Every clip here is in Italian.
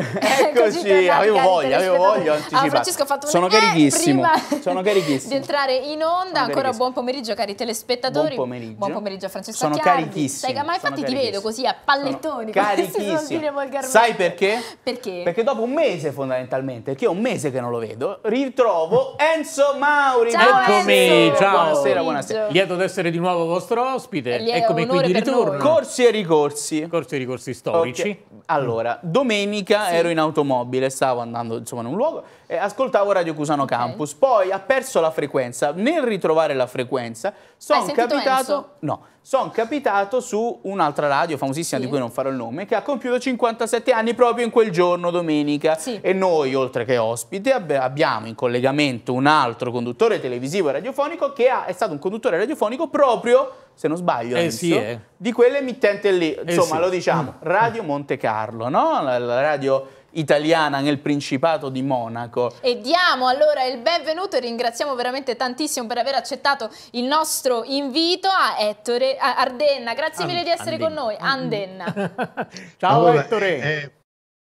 Eccoci, avevo voglia, avevo voglia. Ah, Francesco ha fatto un Sono eh, carichissimo. Sono carichissimo. Di entrare in onda, ancora buon pomeriggio cari telespettatori. Buon pomeriggio. Buon pomeriggio Francesco Sono Chiardi. carichissimo. Stai, ma infatti ti vedo così a pallettoni. Sono carichissimo. Sai perché? Perché? Perché dopo un mese fondamentalmente, perché è un mese che non lo vedo, ritrovo Enzo Mauri. Ciao, Eccomi, Enzo. ciao. Buonasera, buonasera. Lieto di essere di nuovo vostro ospite. Eccomi qui di ritorno. Corsi e ricorsi. Corsi e ricorsi storici. Okay. Allora, domenica sì. ero in automobile, stavo andando insomma in un luogo, eh, ascoltavo Radio Cusano okay. Campus, poi ha perso la frequenza. Nel ritrovare la frequenza sono capitato, no, son capitato su un'altra radio famosissima sì. di cui non farò il nome, che ha compiuto 57 anni proprio in quel giorno, domenica. Sì. E noi, oltre che ospite, abbiamo in collegamento un altro conduttore televisivo e radiofonico che ha, è stato un conduttore radiofonico proprio se non sbaglio, eh, penso, sì, eh. di quell'emittente lì, eh, insomma eh sì. lo diciamo, mm. Radio Monte Carlo, no? la radio italiana nel Principato di Monaco. E diamo allora il benvenuto e ringraziamo veramente tantissimo per aver accettato il nostro invito a Ettore a Ardenna. Grazie mille di essere Andenna. con noi, Andenna. Ciao allora, Ettore. È,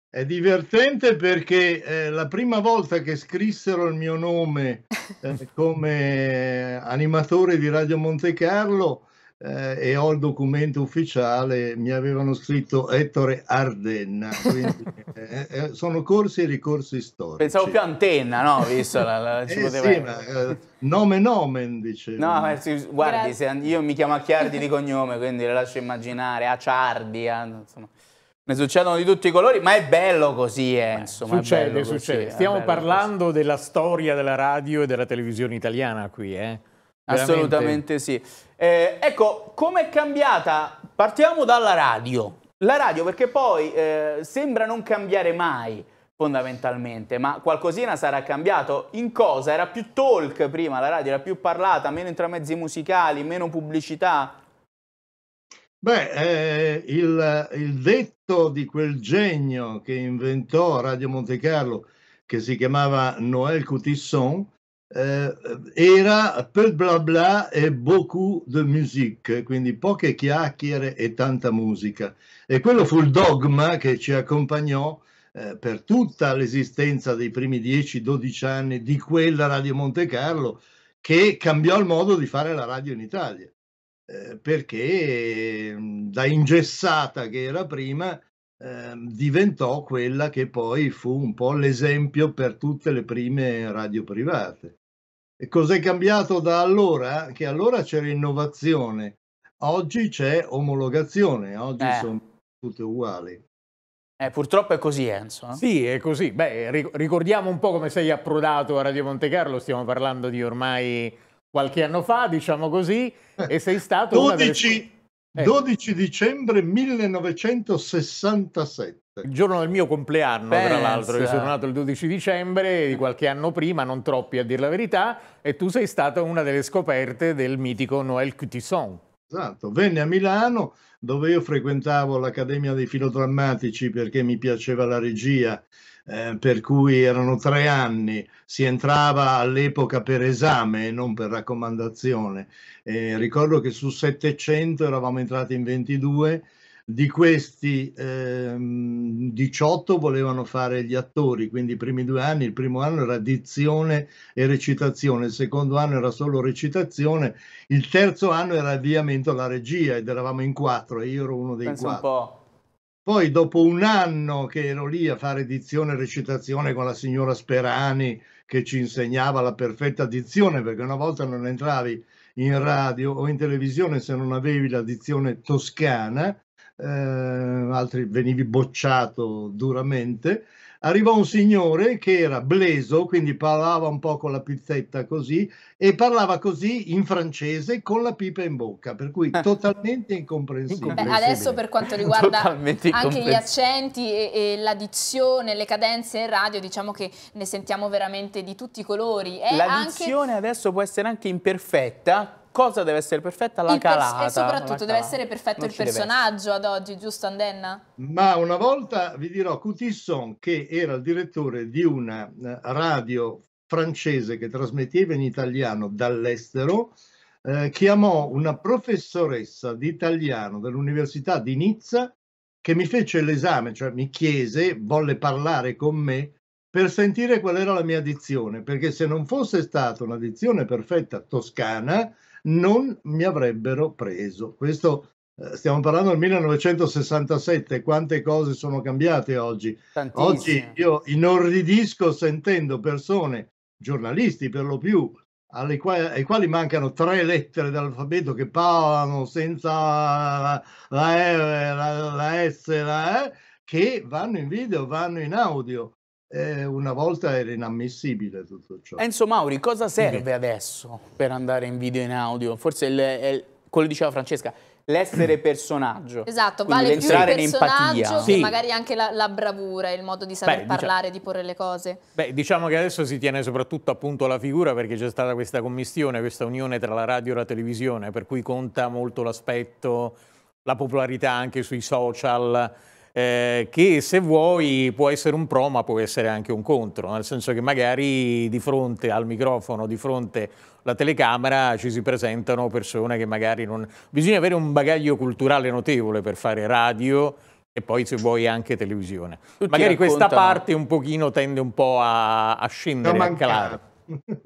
è, divertente perché eh, la prima volta che scrissero il mio nome eh, come animatore di Radio Monte Carlo eh, e ho il documento ufficiale, mi avevano scritto Ettore Ardenna. Quindi, eh, eh, sono corsi e ricorsi storici. Pensavo più antenna, no? Visto la, la ci eh sì, ma, eh, nome nomen, dice. No, ma sì, guardi, io mi chiamo Acchiardi di cognome, quindi le lascio immaginare, Acciardi, insomma. Ah, ne succedono di tutti i colori, ma è bello così, eh, insomma. Succede, succede. Così, Stiamo parlando così. della storia della radio e della televisione italiana qui, eh. Assolutamente sì. Eh, ecco, è cambiata? Partiamo dalla radio. La radio perché poi eh, sembra non cambiare mai fondamentalmente, ma qualcosina sarà cambiato. In cosa? Era più talk prima, la radio era più parlata, meno intramezzi musicali, meno pubblicità. Beh, eh, il, il, detto di quel genio che inventò Radio Monte Carlo, che si chiamava Noël Coutisson, eh, eh, era per bla bla e beaucoup de musique, quindi poche chiacchiere e tanta musica. E quello fu il dogma che ci accompagnò eh, per tutta l'esistenza dei primi 10-12 anni di quella Radio Monte Carlo che cambiò il modo di fare la radio in Italia, eh, perché mm, da ingessata che era prima eh, diventò quella che poi fu un po' l'esempio per tutte le prime radio private cos'è cambiato da allora? Che allora c'era innovazione, oggi c'è omologazione, oggi eh. sono tutte uguali. Eh, purtroppo è così, Enzo. Eh? Sì, è così. Beh, ricordiamo un po' come sei approdato a Radio Monte Carlo, stiamo parlando di ormai qualche anno fa, diciamo così, eh. e sei stato... 12, delle... 12 eh. dicembre 1967. Il giorno del mio compleanno, Pensa. tra l'altro, io sono nato il 12 dicembre di mm. qualche anno prima, non troppi a dire la verità, e tu sei stata una delle scoperte del mitico Noël Cutisson. Esatto, venne a Milano dove io frequentavo l'Accademia dei Filodrammatici perché mi piaceva la regia, eh, per cui erano tre anni, si entrava all'epoca per esame e non per raccomandazione. Eh, ricordo che su 700 eravamo entrati in 22 di questi ehm, 18 volevano fare gli attori, quindi i primi due anni, il primo anno era dizione e recitazione, il secondo anno era solo recitazione, il terzo anno era avviamento alla regia ed eravamo in quattro e io ero uno dei Penso quattro. Un Poi dopo un anno che ero lì a fare dizione e recitazione con la signora Sperani che ci insegnava la perfetta dizione perché una volta non entravi in radio o in televisione se non avevi la dizione toscana eh, altri venivi bocciato duramente. Arrivò un signore che era bleso, quindi parlava un po' con la pizzetta così e parlava così in francese con la pipa in bocca, per cui eh. totalmente incomprensibile. Beh, adesso per quanto riguarda anche gli accenti e, e la le cadenze in radio, diciamo che ne sentiamo veramente di tutti i colori. È la dizione anche... adesso può essere anche imperfetta, cosa deve essere perfetta? La calata. E soprattutto deve essere perfetto non il personaggio ad oggi, giusto Andenna? Ma una volta vi dirò, Coutisson, che era il direttore di una eh, radio francese che trasmetteva in italiano dall'estero, eh, chiamò una professoressa di italiano dell'Università di Nizza che mi fece l'esame, cioè mi chiese, volle parlare con me per sentire qual era la mia dizione, perché se non fosse stata una dizione perfetta toscana, non mi avrebbero preso. Questo eh, stiamo parlando del 1967, quante cose sono cambiate oggi. Tantissime. Oggi io inorridisco sentendo persone, giornalisti per lo più, alle quali, ai quali mancano tre lettere dall'alfabeto che parlano senza la, E, la, la, la S, la E, eh, che vanno in video, vanno in audio eh, una volta era inammissibile tutto ciò. Enzo eh, Mauri, cosa serve adesso per andare in video e in audio? Forse il, il, quello diceva Francesca, l'essere personaggio. Esatto, Quindi vale più il personaggio sì. magari anche la, la, bravura, il modo di saper Beh, parlare, diciamo, di porre le cose. Beh, diciamo che adesso si tiene soprattutto appunto la figura perché c'è stata questa commissione, questa unione tra la radio e la televisione, per cui conta molto l'aspetto, la popolarità anche sui social, eh, che se vuoi può essere un pro ma può essere anche un contro, nel senso che magari di fronte al microfono, di fronte alla telecamera ci si presentano persone che magari non... Bisogna avere un bagaglio culturale notevole per fare radio, e poi se vuoi anche televisione. Tutti Magari raccontano. questa parte un pochino tende un po' a, a scendere, a, a calare,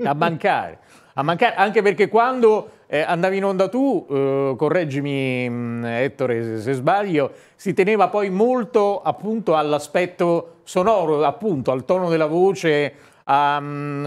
a mancare a mancare, anche perché quando eh, andavi in onda tu, eh, correggimi mh, mm, Ettore se, se, sbaglio, si teneva poi molto appunto all'aspetto sonoro, appunto al tono della voce, a, mh, mm,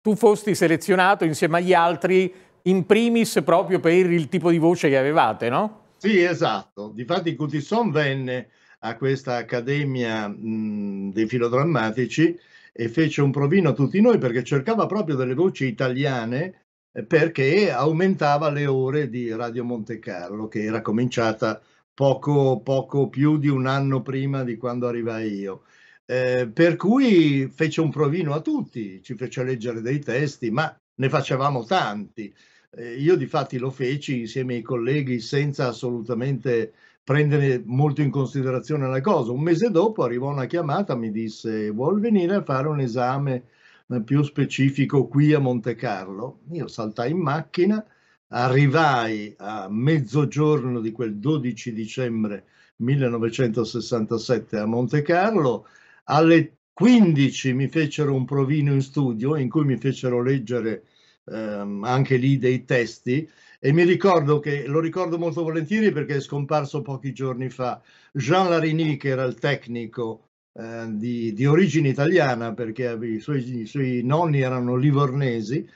tu fosti selezionato insieme agli altri in primis proprio per il tipo di voce che avevate, no? Sì, esatto. Difatti Cutisson venne a questa accademia mh, mm, dei filodrammatici e fece un provino a tutti noi perché cercava proprio delle voci italiane eh, perché aumentava le ore di Radio Monte Carlo che era cominciata poco, poco più di un anno prima di quando arrivai io. Eh, per cui fece un provino a tutti, ci fece leggere dei testi, ma ne facevamo tanti. Eh, io di fatti lo feci insieme ai colleghi senza assolutamente prendere molto in considerazione la cosa. Un mese dopo arrivò una chiamata, mi disse vuol venire a fare un esame eh, più specifico qui a Monte Carlo. Io saltai in macchina, arrivai a mezzogiorno di quel 12 dicembre 1967 a Monte Carlo, alle 15 mi fecero un provino in studio in cui mi fecero leggere ehm, anche lì dei testi e mi ricordo che lo ricordo molto volentieri perché è scomparso pochi giorni fa Jean Larini che era il tecnico eh, di, di, origine italiana perché i suoi, i suoi nonni erano livornesi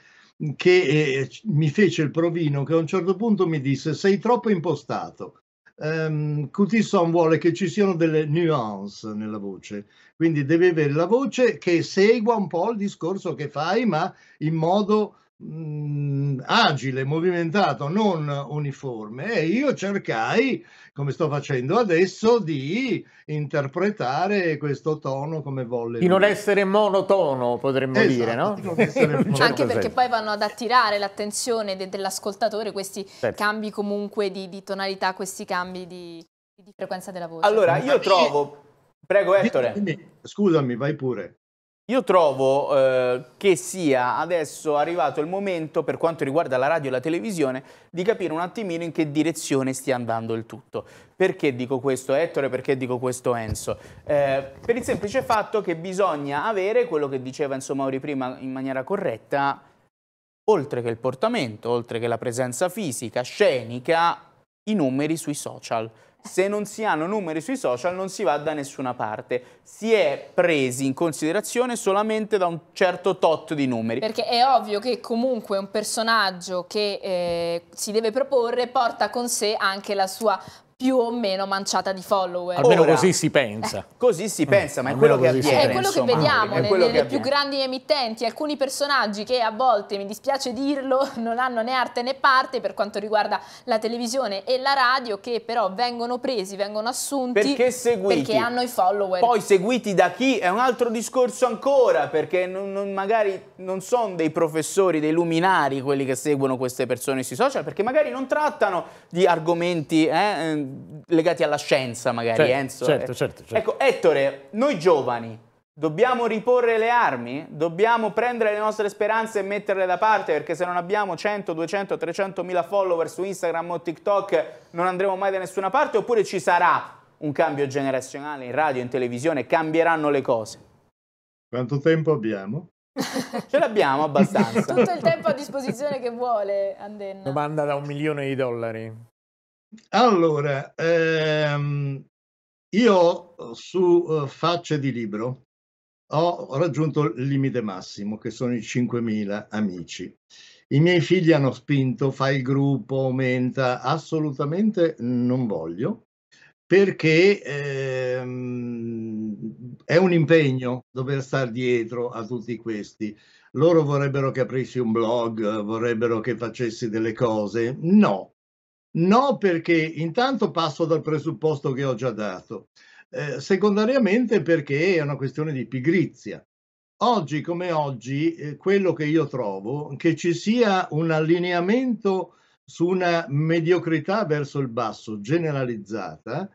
che eh, mi fece il provino che a un certo punto mi disse sei troppo impostato um, ehm, Cutisson vuole che ci siano delle nuance nella voce, quindi deve avere la voce che segua un po' il discorso che fai, ma in modo mh, mm, agile, movimentato, non uniforme e io cercai, come sto facendo adesso, di interpretare questo tono come volle. Di non essere monotono, potremmo esatto, dire, no? Anche perché certo. poi vanno ad attirare l'attenzione de dell'ascoltatore questi certo. cambi comunque di, di, tonalità, questi cambi di, di frequenza della voce. Allora, io trovo... Prego Ettore. Scusami, vai pure. Io trovo eh, che sia adesso arrivato il momento, per quanto riguarda la radio e la televisione, di capire un attimino in che direzione stia andando il tutto. Perché dico questo Ettore, perché dico questo Enzo? Eh, per il semplice fatto che bisogna avere quello che diceva Enzo Mauri prima in maniera corretta, oltre che il portamento, oltre che la presenza fisica, scenica, i numeri sui social se non si hanno numeri sui social non si va da nessuna parte. Si è presi in considerazione solamente da un certo tot di numeri. Perché è ovvio che comunque un personaggio che eh, si deve proporre porta con sé anche la sua più o meno manciata di follower. Almeno Ora, così si pensa. Eh. Così si pensa, ma è quello che avviene. È quello che vediamo ah, nelle, che più grandi emittenti, alcuni personaggi che a volte, mi dispiace dirlo, non hanno né arte né parte per quanto riguarda la televisione e la radio, che però vengono presi, vengono assunti perché, seguiti. perché hanno i follower. Poi seguiti da chi è un altro discorso ancora, perché non, non, magari non sono dei professori, dei luminari quelli che seguono queste persone sui social, perché magari non trattano di argomenti... Eh, legati alla scienza magari, certo, Enzo. Certo, eh. certo, certo. Ecco, Ettore, noi giovani dobbiamo riporre le armi? Dobbiamo prendere le nostre speranze e metterle da parte perché se non abbiamo 100, 200, 300 mila follower su Instagram o TikTok non andremo mai da nessuna parte oppure ci sarà un cambio generazionale in radio, in televisione, cambieranno le cose? Quanto tempo abbiamo? Ce l'abbiamo abbastanza. Tutto il tempo a disposizione che vuole, Andenna. Domanda da un milione di dollari. Allora, ehm, io su eh, facce di libro ho raggiunto il limite massimo, che sono i 5.000 amici. I miei figli hanno spinto, fai il gruppo, aumenta, assolutamente non voglio, perché ehm, è un impegno dover stare dietro a tutti questi. Loro vorrebbero che aprissi un blog, vorrebbero che facessi delle cose. No, No, perché intanto passo dal presupposto che ho già dato. Eh, secondariamente perché è una questione di pigrizia. Oggi come oggi, eh, quello che io trovo, che ci sia un allineamento su una mediocrità verso il basso generalizzata,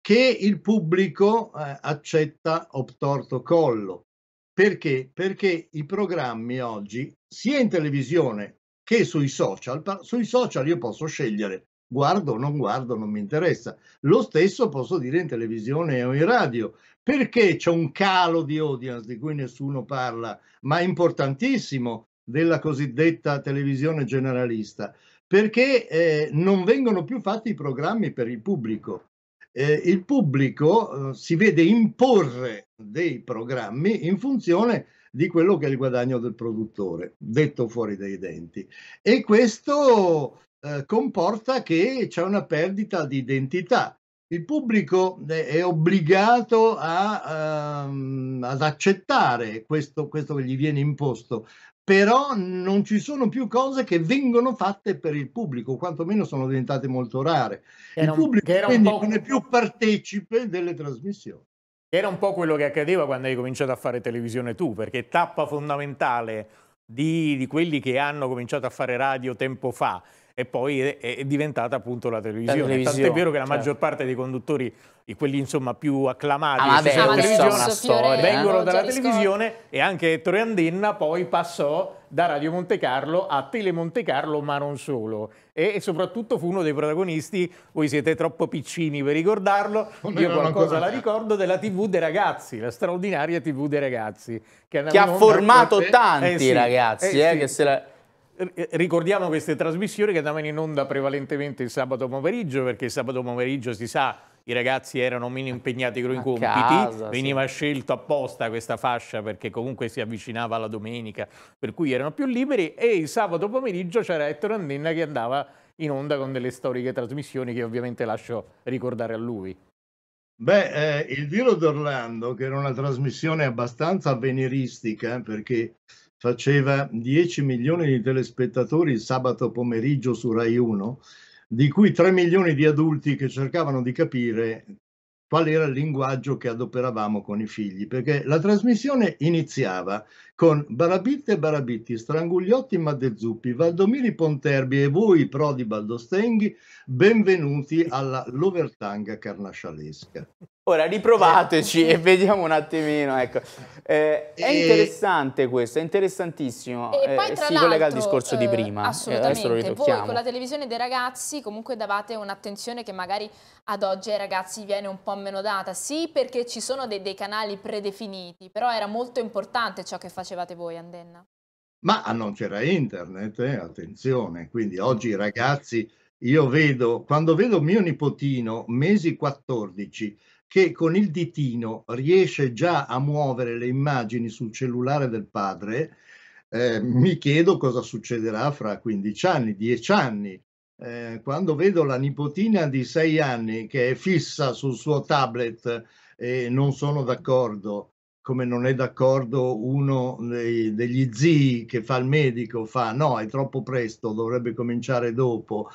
che il pubblico eh, accetta obtorto collo. Perché? Perché i programmi oggi, sia in televisione che sui social, sui social io posso scegliere guardo o non guardo, non mi interessa. Lo stesso posso dire in televisione o in radio. Perché c'è un calo di audience di cui nessuno parla, ma importantissimo, della cosiddetta televisione generalista? Perché eh, non vengono più fatti i programmi per il pubblico. Eh, il pubblico eh, si vede imporre dei programmi in funzione di quello che è il guadagno del produttore, detto fuori dai denti. E questo eh, comporta che c'è una perdita di identità. Il pubblico eh, è obbligato a, ehm, ad accettare questo, questo che gli viene imposto, però non ci sono più cose che vengono fatte per il pubblico, quantomeno sono diventate molto rare. Era il pubblico quindi non è più partecipe delle trasmissioni. Era un po' quello che accadeva quando hai cominciato a fare televisione tu, perché tappa fondamentale di, di quelli che hanno cominciato a fare radio tempo fa e poi è, diventata appunto la televisione. La televisione Tant'è vero che la cioè. maggior parte dei conduttori, quelli insomma più acclamati, ah, vabbè, della televisione, storia, eh. vengono eh? dalla televisione e anche Ettore Andenna poi passò da Radio Monte Carlo a Tele Monte Carlo, ma non solo. E, soprattutto fu uno dei protagonisti, voi siete troppo piccini per ricordarlo, non io qualcosa la ricordo, della TV dei ragazzi, la straordinaria TV dei ragazzi. Che, che ha formato tanti eh, sì, ragazzi, eh, eh sì. che se la eh, eh, ricordiamo queste trasmissioni che andavano in onda prevalentemente il sabato pomeriggio, perché il sabato pomeriggio si sa i ragazzi erano meno impegnati con i compiti, casa, veniva sì. scelto apposta questa fascia perché comunque si avvicinava alla domenica, per cui erano più liberi e il sabato pomeriggio c'era Ettore Annenna che andava in onda con delle storiche trasmissioni che ovviamente lascio ricordare a lui. Beh, eh, il Viro d'Orlando, che era una trasmissione abbastanza avveniristica, eh, perché faceva 10 milioni di telespettatori il sabato pomeriggio su Rai 1, di cui 3 milioni di adulti che cercavano di capire qual era il linguaggio che adoperavamo con i figli, perché la trasmissione iniziava con Barabitte e Barabitti, Strangugliotti e Maddezuppi, Valdomiri Ponterbi e voi, Prodi Baldostenghi, benvenuti alla Lovertanga carnascialesca. Ora riprovateci e vediamo un attimino, ecco. eh, è interessante eh. questo, è interessantissimo. E eh, poi tra si collega al discorso di eh, prima. Eh, assolutamente. lo Voi con la televisione dei ragazzi comunque davate un'attenzione che magari ad oggi ai ragazzi viene un po' meno data. Sì, perché ci sono dei, dei canali predefiniti, però era molto importante ciò che facevate voi, Andenna. Ma ah, non c'era internet, attenzione. Quindi oggi i ragazzi, io vedo, quando vedo mio nipotino, mesi 14, che con il ditino riesce già a muovere le immagini sul cellulare del padre, eh, mi chiedo cosa succederà fra 15 anni, 10 anni. Eh, quando vedo la nipotina di 6 anni che è fissa sul suo tablet e non sono d'accordo, come non è d'accordo uno dei, degli zii che fa il medico, fa no, è troppo presto, dovrebbe cominciare dopo.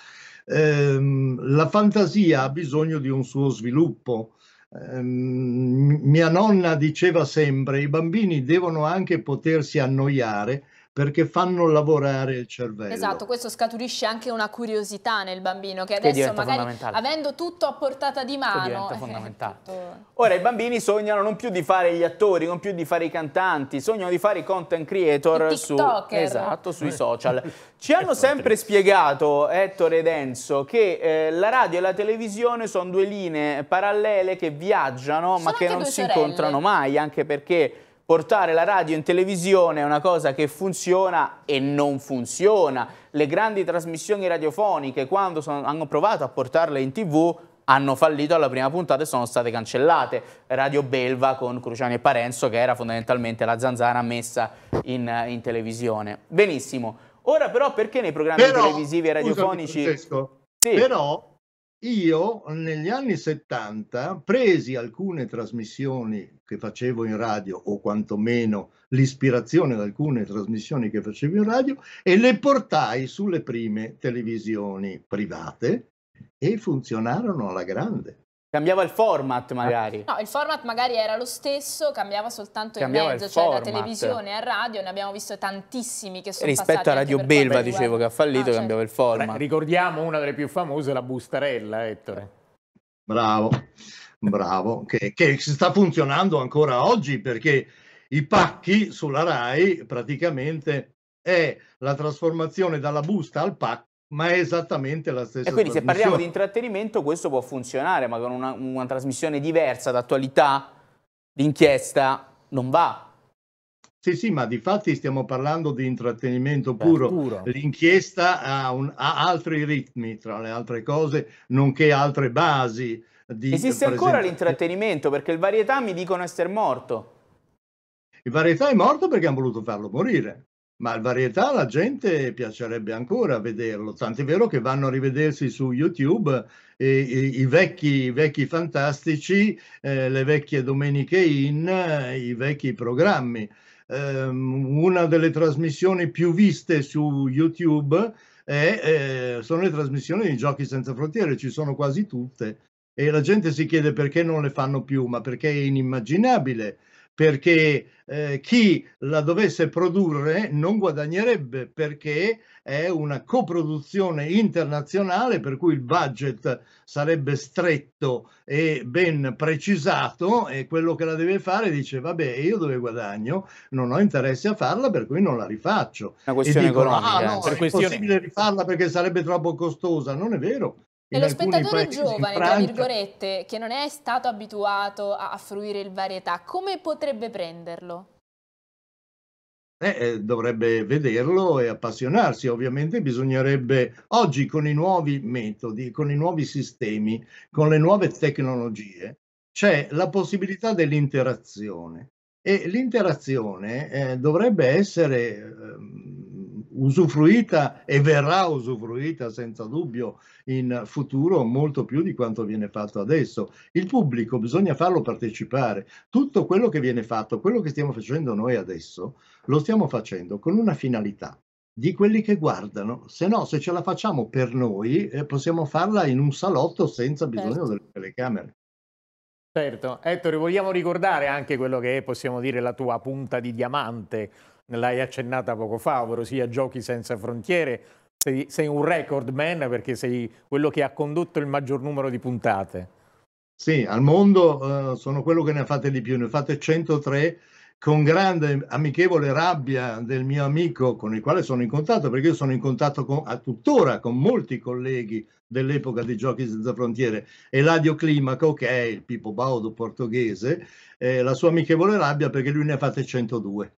Eh, la fantasia ha bisogno di un suo sviluppo Ehm, mia nonna diceva sempre i bambini devono anche potersi annoiare perché fanno lavorare il cervello. Esatto, questo scaturisce anche una curiosità nel bambino che adesso che magari avendo tutto a portata di mano... Che diventa eh, fondamentale. Tutto... Ora i bambini sognano non più di fare gli attori, non più di fare i cantanti, sognano di fare i content creator I su, esatto, sui eh. social. Ci hanno esatto. sempre spiegato, Ettore ed Enzo, che eh, la radio e la televisione sono due linee parallele che viaggiano sono ma che non si incontrano mai, anche perché portare la radio in televisione è una cosa che funziona e non funziona. Le grandi trasmissioni radiofoniche, quando sono, hanno provato a portarle in tv, hanno fallito alla prima puntata e sono state cancellate. Radio Belva con Cruciani e Parenzo, che era fondamentalmente la zanzara messa in, in televisione. Benissimo. Ora però perché nei programmi però, televisivi e radiofonici... Scusami, Francesco, sì. Però io negli anni 70 presi alcune trasmissioni che facevo in radio o quantomeno l'ispirazione ad alcune trasmissioni che facevo in radio e le portai sulle prime televisioni private e funzionarono alla grande. Cambiava il format magari. No, il format magari era lo stesso, cambiava soltanto cambiava il mezzo, il cioè format. da televisione a radio, ne abbiamo visto tantissimi che sono stati. Rispetto passati a Radio Belva dicevo che ha fallito, ah, certo. cambiava certo. il format. Ricordiamo una delle più famose, la bustarella, Ettore. Bravo, bravo, che, che sta funzionando ancora oggi perché i pacchi sulla RAI praticamente è la trasformazione dalla busta al pacco ma è esattamente la stessa cosa. E quindi se parliamo di intrattenimento questo può funzionare, ma con una, una trasmissione diversa d'attualità, d'inchiesta, non va. Sì, sì, ma di fatti stiamo parlando di intrattenimento puro. puro. L'inchiesta ha, un, ha, altri ritmi, tra le altre cose, nonché altre basi. Di Esiste ancora l'intrattenimento perché il varietà mi dicono essere morto. Il varietà è morto perché hanno voluto farlo morire ma al varietà la gente piacerebbe ancora vederlo, tant'è vero che vanno a rivedersi su YouTube eh, i, i, vecchi, i, vecchi, fantastici, eh, le vecchie domeniche in, eh, i vecchi programmi. Ehm, una delle trasmissioni più viste su YouTube è, eh, sono le trasmissioni di Giochi senza frontiere, ci sono quasi tutte e la gente si chiede perché non le fanno più, ma perché è inimmaginabile perché eh, chi la dovesse produrre non guadagnerebbe perché è una coproduzione internazionale per cui il budget sarebbe stretto e ben precisato e quello che la deve fare dice vabbè io dove guadagno non ho interesse a farla per cui non la rifaccio. Una questione dicono, economica. Ah, no, eh, per è questione... impossibile rifarla perché sarebbe troppo costosa. Non è vero, e lo spettatore giovane, tra virgolette, che non è stato abituato a fruire il varietà, come potrebbe prenderlo? Eh, eh, dovrebbe vederlo e appassionarsi. Ovviamente bisognerebbe oggi con i nuovi metodi, con i nuovi sistemi, con le nuove tecnologie, c'è la possibilità dell'interazione e l'interazione eh, dovrebbe essere eh, usufruita e verrà usufruita senza dubbio in futuro molto più di quanto viene fatto adesso. Il pubblico bisogna farlo partecipare. Tutto quello che viene fatto, quello che stiamo facendo noi adesso, lo stiamo facendo con una finalità di quelli che guardano, se no se ce la facciamo per noi eh, possiamo farla in un salotto senza bisogno certo. delle telecamere. Certo, Ettore, vogliamo ricordare anche quello che è, possiamo dire, la tua punta di diamante l'hai accennata poco fa, ovvero sia Giochi Senza Frontiere. Sei, sei un record man perché sei quello che ha condotto il maggior numero di puntate. Sì, al mondo uh, sono quello che ne ha fatte di più, ne ho fatte 103 con grande amichevole rabbia del mio amico con il quale sono in contatto, perché io sono in contatto con, a tuttora con molti colleghi dell'epoca di Giochi senza frontiere, Eladio Climaco, che è il Pippo Baudo portoghese, eh, la sua amichevole rabbia perché lui ne ha fatte 102.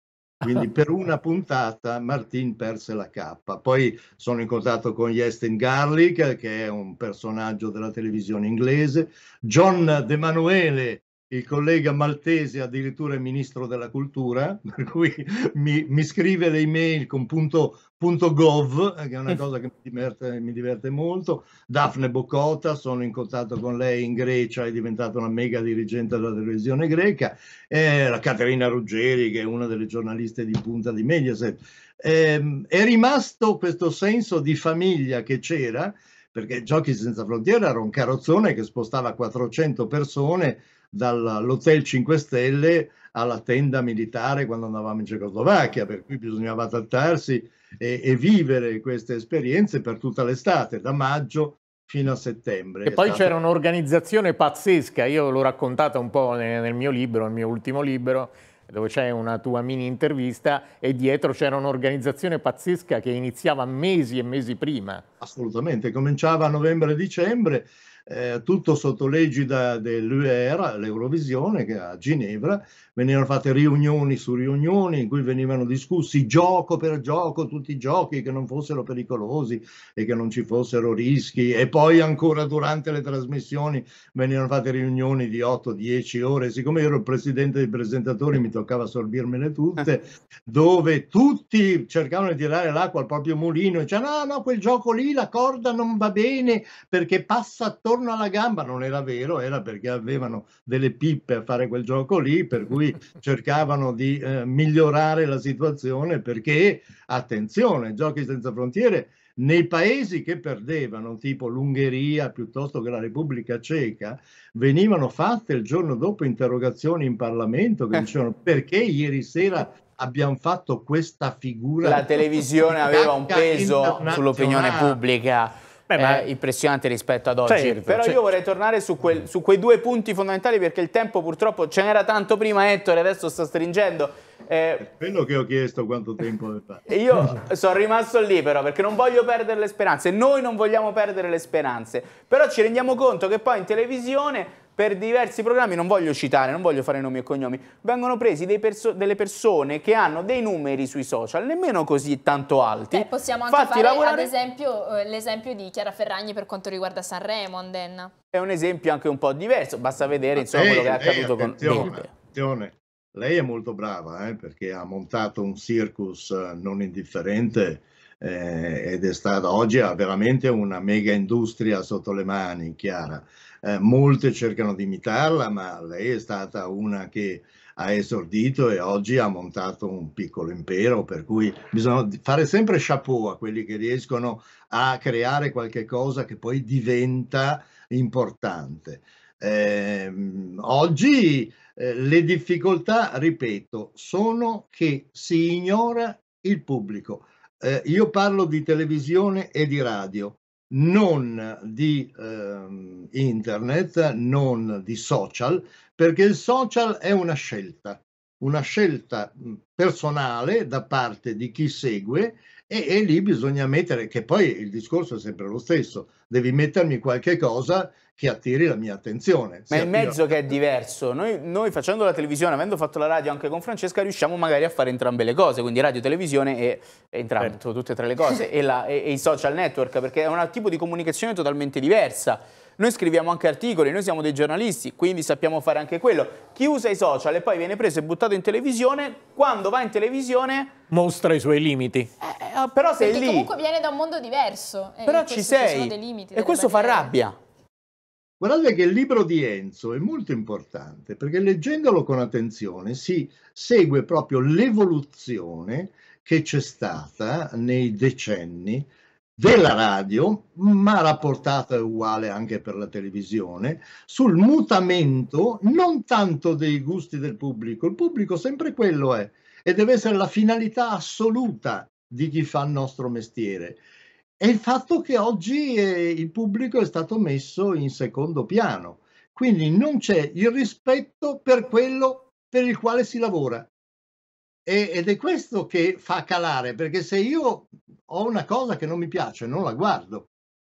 Quindi per una puntata Martin perse la cappa. Poi sono in contatto con Yestin Garlic, che è un personaggio della televisione inglese, John De Manuele, il collega maltese addirittura è ministro della cultura, per cui mi, mi scrive le email con punto, punto .gov, eh, che è una mm. cosa che mi diverte, mi diverte molto. Daphne Bocotta, sono in contatto con lei in Grecia, è diventata una mega dirigente della televisione greca. Eh, la Caterina Ruggeri, che è una delle giornaliste di punta di Mediaset. Eh, è rimasto questo senso di famiglia che c'era, perché Giochi Senza Frontiere era un carrozzone che spostava 400 persone dall'hotel 5 Stelle alla tenda militare quando andavamo in Cecoslovacchia, per cui bisognava adattarsi e, e vivere queste esperienze per tutta l'estate, da maggio fino a settembre. E poi stato... c'era un'organizzazione pazzesca, io l'ho raccontata un po' nel, nel mio libro, nel mio ultimo libro, dove c'è una tua mini intervista e dietro c'era un'organizzazione pazzesca che iniziava mesi e mesi prima. Assolutamente, cominciava a novembre-dicembre eh, tutto sotto l'egida dell'UER, l'Eurovisione, che a Ginevra venivano fatte riunioni su riunioni in cui venivano discussi gioco per gioco tutti i giochi che non fossero pericolosi e che non ci fossero rischi e poi ancora durante le trasmissioni venivano fatte riunioni di 8-10 ore, siccome ero il presidente dei presentatori mi toccava assorbirmele tutte, dove tutti cercavano di tirare l'acqua al proprio mulino e dicevano no, ah, no, quel gioco lì la corda non va bene perché passa attorno attorno alla gamba non era vero, era perché avevano delle pippe a fare quel gioco lì, per cui cercavano di eh, migliorare la situazione perché, attenzione, Giochi senza frontiere nei paesi che perdevano, tipo l'Ungheria piuttosto che la Repubblica Ceca, venivano fatte il giorno dopo interrogazioni in Parlamento che dicevano perché ieri sera abbiamo fatto questa figura. La televisione aveva un peso sull'opinione pubblica. Beh, ma... è impressionante rispetto ad oggi. Certo, Però certo. io vorrei tornare su, quel, su quei due punti fondamentali perché il tempo purtroppo ce n'era tanto prima, Ettore, adesso sta stringendo. Eh, quello che ho chiesto quanto tempo Io sono rimasto lì però perché non voglio perdere le speranze, noi non vogliamo perdere le speranze, però ci rendiamo conto che poi in televisione per diversi programmi, non voglio citare, non voglio fare nomi e cognomi, vengono presi perso delle persone che hanno dei numeri sui social, nemmeno così tanto alti. Eh, possiamo anche fare lavorare... ad esempio eh, l'esempio di Chiara Ferragni per quanto riguarda Sanremo, Andenna. È un esempio anche un po' diverso, basta vedere Ma insomma, lei, quello che è accaduto attenzione, con... attenzione. Lei è molto brava eh, perché ha montato un circus eh, non indifferente eh, ed è stata oggi ha veramente una mega industria sotto le mani, Chiara eh, molte cercano di imitarla, ma lei è stata una che ha esordito e oggi ha montato un piccolo impero, per cui bisogna fare sempre chapeau a quelli che riescono a creare qualche cosa che poi diventa importante. Eh, oggi eh, le difficoltà, ripeto, sono che si ignora il pubblico. Eh, io parlo di televisione e di radio non di eh, internet, non di social, perché il social è una scelta, una scelta personale da parte di chi segue e, e lì bisogna mettere, che poi il discorso è sempre lo stesso, devi mettermi qualche cosa che attiri la mia attenzione. Ma il mezzo che è eh, diverso. Noi, noi, facendo la televisione, avendo fatto la radio anche con Francesca, riusciamo magari a fare entrambe le cose, quindi radio, televisione e, e entrambe, certo. tutte e tre le cose, e, la, e, e i social network, perché è un tipo di comunicazione totalmente diversa. Noi scriviamo anche articoli, noi siamo dei giornalisti, quindi sappiamo fare anche quello. Chi usa i social e poi viene preso e buttato in televisione, quando va in televisione... Mostra i suoi limiti. Eh, eh oh, però sei Perché lì... comunque viene da un mondo diverso. Eh, però ci sei. Limiti, e questo barriere. fa rabbia. Guardate che il libro di Enzo è molto importante perché leggendolo con attenzione si segue proprio l'evoluzione che c'è stata nei decenni della radio, ma rapportata uguale anche per la televisione, sul mutamento non tanto dei gusti del pubblico, il pubblico sempre quello è e deve essere la finalità assoluta di chi fa il nostro mestiere è il fatto che oggi eh, il pubblico è stato messo in secondo piano. Quindi non c'è il rispetto per quello per il quale si lavora. E, ed è questo che fa calare, perché se io ho una cosa che non mi piace, non la guardo.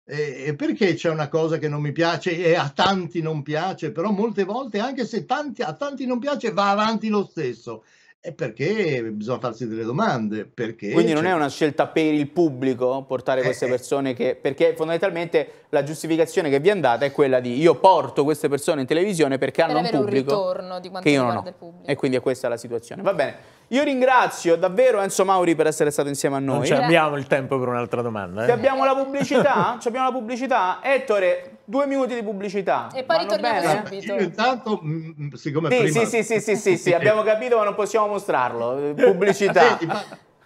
E, e perché c'è una cosa che non mi piace e a tanti non piace, però molte volte, anche se tanti, a tanti non piace, va avanti lo stesso. È perché bisogna farsi delle domande. Quindi non è una scelta per il pubblico portare eh, queste eh. persone che... Perché fondamentalmente la giustificazione che vi è andata è quella di io porto queste persone in televisione perché per hanno un pubblico un di che io non ho. E quindi è questa la situazione. Va bene. Io ringrazio davvero Enzo Mauri per essere stato insieme a noi. Non abbiamo il tempo per un'altra domanda. Eh? abbiamo la pubblicità? abbiamo la pubblicità? Ettore, due minuti di pubblicità. E poi ritorniamo subito. intanto, mm, mm, siccome sì, prima... Sì, sì, sì, sì, sì, abbiamo capito ma non possiamo mostrarlo. Pubblicità.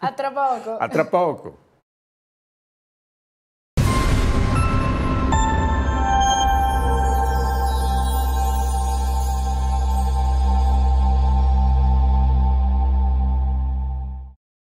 A tra poco. A tra poco.